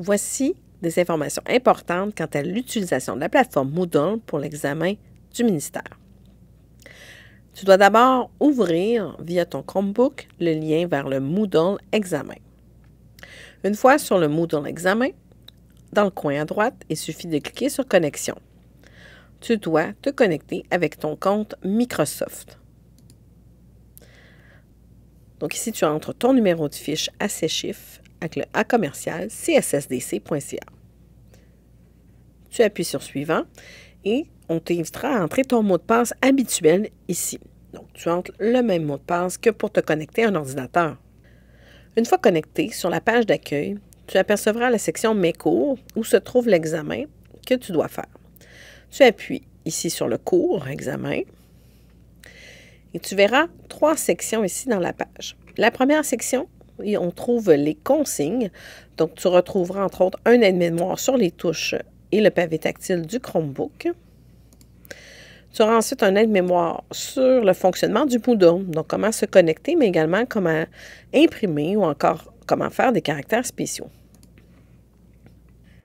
Voici des informations importantes quant à l'utilisation de la plateforme Moodle pour l'examen du ministère. Tu dois d'abord ouvrir via ton Chromebook le lien vers le Moodle Examen. Une fois sur le Moodle Examen, dans le coin à droite, il suffit de cliquer sur Connexion. Tu dois te connecter avec ton compte Microsoft. Donc ici, tu entres ton numéro de fiche à ces chiffres avec le A commercial cssdc.ca. Tu appuies sur Suivant et on t'invitera à entrer ton mot de passe habituel ici. Donc, tu entres le même mot de passe que pour te connecter à un ordinateur. Une fois connecté, sur la page d'accueil, tu apercevras la section Mes cours où se trouve l'examen que tu dois faire. Tu appuies ici sur le cours Examen et tu verras trois sections ici dans la page. La première section et on trouve les consignes. Donc, tu retrouveras entre autres un aide-mémoire sur les touches et le pavé tactile du Chromebook. Tu auras ensuite un aide-mémoire sur le fonctionnement du Poudon, donc comment se connecter, mais également comment imprimer ou encore comment faire des caractères spéciaux.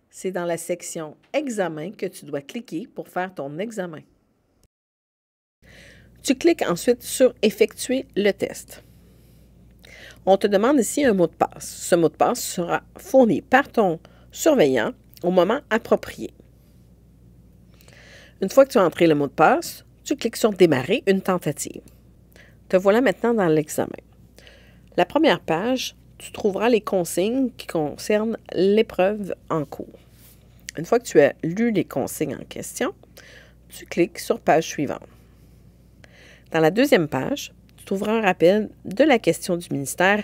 C'est dans la section Examen que tu dois cliquer pour faire ton examen. Tu cliques ensuite sur Effectuer le test. On te demande ici un mot de passe. Ce mot de passe sera fourni par ton surveillant au moment approprié. Une fois que tu as entré le mot de passe, tu cliques sur Démarrer une tentative. Te voilà maintenant dans l'examen. La première page, tu trouveras les consignes qui concernent l'épreuve en cours. Une fois que tu as lu les consignes en question, tu cliques sur Page suivante. Dans la deuxième page, trouveras un rappel de la question du ministère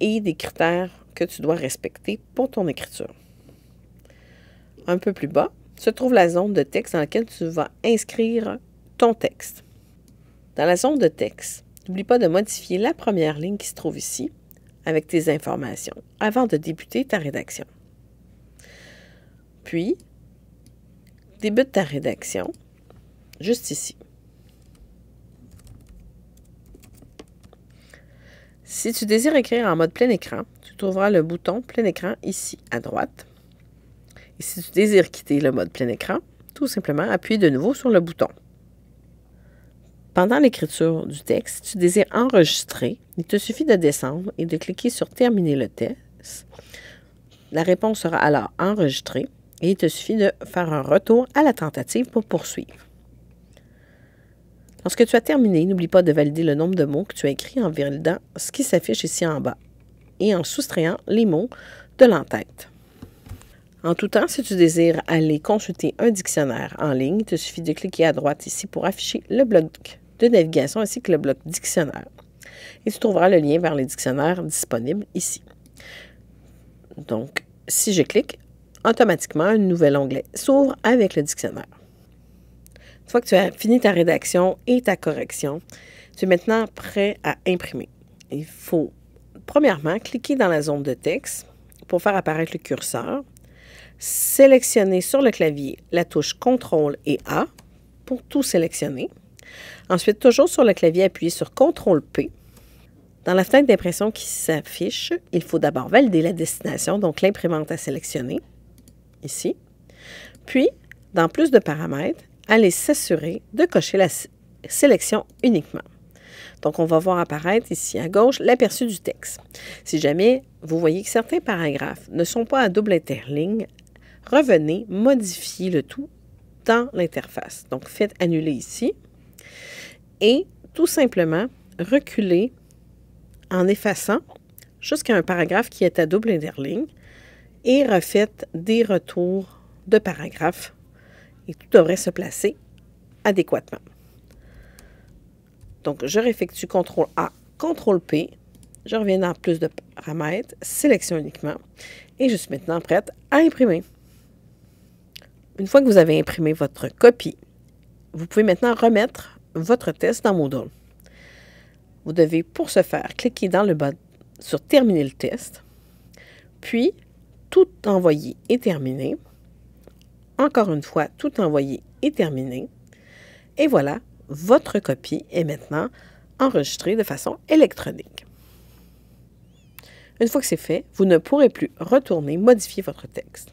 et des critères que tu dois respecter pour ton écriture. Un peu plus bas se trouve la zone de texte dans laquelle tu vas inscrire ton texte. Dans la zone de texte, n'oublie pas de modifier la première ligne qui se trouve ici avec tes informations avant de débuter ta rédaction. Puis, débute ta rédaction juste ici. Si tu désires écrire en mode plein écran, tu trouveras le bouton plein écran ici à droite. Et si tu désires quitter le mode plein écran, tout simplement appuie de nouveau sur le bouton. Pendant l'écriture du texte, si tu désires enregistrer, il te suffit de descendre et de cliquer sur Terminer le test. La réponse sera alors enregistrée et il te suffit de faire un retour à la tentative pour poursuivre. Lorsque tu as terminé, n'oublie pas de valider le nombre de mots que tu as écrits en validant ce qui s'affiche ici en bas et en soustrayant les mots de l'entête. En tout temps, si tu désires aller consulter un dictionnaire en ligne, il te suffit de cliquer à droite ici pour afficher le bloc de navigation ainsi que le bloc dictionnaire. Et tu trouveras le lien vers les dictionnaires disponibles ici. Donc, si je clique, automatiquement, un nouvel onglet s'ouvre avec le dictionnaire. Une fois que tu as fini ta rédaction et ta correction, tu es maintenant prêt à imprimer. Il faut, premièrement, cliquer dans la zone de texte pour faire apparaître le curseur, sélectionner sur le clavier la touche CTRL et A pour tout sélectionner. Ensuite, toujours sur le clavier, appuyer sur CTRL P. Dans la fenêtre d'impression qui s'affiche, il faut d'abord valider la destination, donc l'imprimante à sélectionner, ici. Puis, dans Plus de paramètres, allez s'assurer de cocher la sélection uniquement. Donc, on va voir apparaître ici à gauche l'aperçu du texte. Si jamais vous voyez que certains paragraphes ne sont pas à double interligne, revenez, modifiez le tout dans l'interface. Donc, faites annuler ici et tout simplement reculer en effaçant jusqu'à un paragraphe qui est à double interligne et refaites des retours de paragraphes et tout devrait se placer adéquatement. Donc, je réeffectue CTRL A, CTRL P. Je reviens dans plus de paramètres, sélection uniquement. Et je suis maintenant prête à imprimer. Une fois que vous avez imprimé votre copie, vous pouvez maintenant remettre votre test dans Moodle. Vous devez, pour ce faire, cliquer dans le bas sur Terminer le test, puis Tout envoyé est terminé encore une fois, tout envoyé est terminé. Et voilà, votre copie est maintenant enregistrée de façon électronique. Une fois que c'est fait, vous ne pourrez plus retourner modifier votre texte.